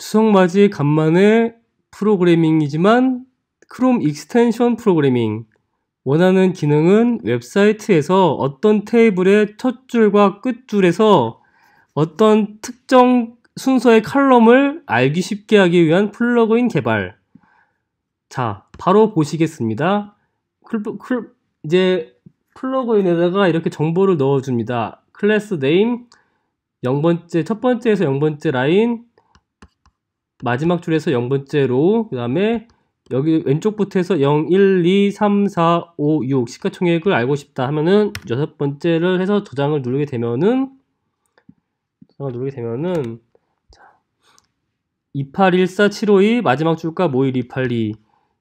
추석맞이 간만에 프로그래밍이지만 크롬 익스텐션 프로그래밍. 원하는 기능은 웹사이트에서 어떤 테이블의 첫 줄과 끝줄에서 어떤 특정 순서의 칼럼을 알기 쉽게 하기 위한 플러그인 개발. 자, 바로 보시겠습니다. 이제 플러그인에다가 이렇게 정보를 넣어줍니다. 클래스 네임, 0번째, 첫 번째에서 0번째 라인, 마지막 줄에서 0번째로 그 다음에 여기 왼쪽부터 해서 0, 1, 2, 3, 4, 5, 6 시가총액을 알고 싶다 하면은 여섯 번째를 해서 저장을 누르게 되면은 저장을 누르게 되면은 자, 2814752 마지막 줄과 모일 282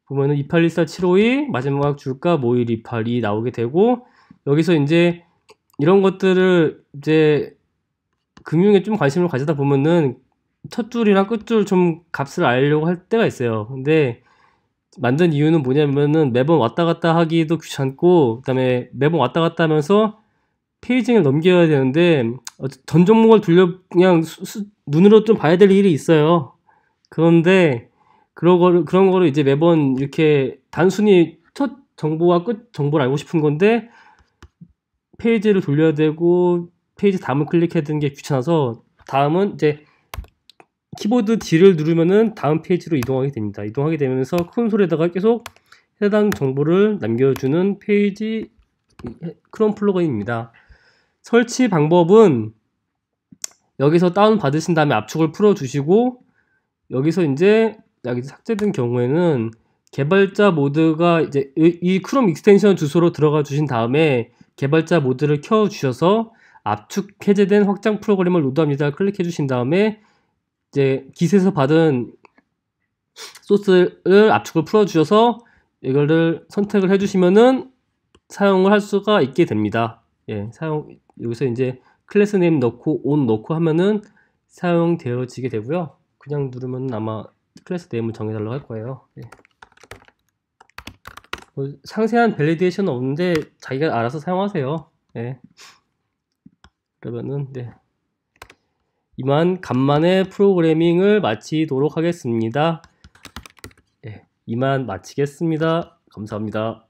보면은 2814752 마지막 줄과 모일 282 나오게 되고 여기서 이제 이런 것들을 이제 금융에 좀 관심을 가지다 보면은 첫 줄이랑 끝줄 좀 값을 알려고 할 때가 있어요. 근데 만든 이유는 뭐냐면은 매번 왔다 갔다 하기도 귀찮고 그다음에 매번 왔다 갔다 하면서 페이징을 넘겨야 되는데 전 종목을 돌려 그냥 수, 수, 눈으로 좀 봐야 될 일이 있어요. 그런데 그런 거를 그런 거를 이제 매번 이렇게 단순히 첫 정보와 끝 정보를 알고 싶은 건데 페이지를 돌려야 되고 페이지 다음을 클릭해야 되는 게 귀찮아서 다음은 이제 키보드 D를 누르면은 다음 페이지로 이동하게 됩니다. 이동하게 되면서 콘솔에다가 계속 해당 정보를 남겨주는 페이지 크롬 플러그인입니다. 설치 방법은 여기서 다운 받으신 다음에 압축을 풀어주시고 여기서 이제 여기 삭제된 경우에는 개발자 모드가 이제 이 크롬 익스텐션 주소로 들어가 주신 다음에 개발자 모드를 켜 주셔서 압축 해제된 확장 프로그램을 로드합니다. 클릭해 주신 다음에 이제 깃에서 받은 소스를 압축을 풀어주셔서 이거를 선택을 해주시면은 사용을 할 수가 있게 됩니다. 예, 사용 여기서 이제 클래스 네임 넣고 온 넣고 하면은 사용되어지게 되고요. 그냥 누르면 아마 클래스 네임을 정해달라고 할 거예요. 예. 뭐 상세한 밸리데이션은 없는데 자기가 알아서 사용하세요. 예. 그러면은 네. 이만 간만에 프로그래밍을 마치도록 하겠습니다. 네, 이만 마치겠습니다. 감사합니다.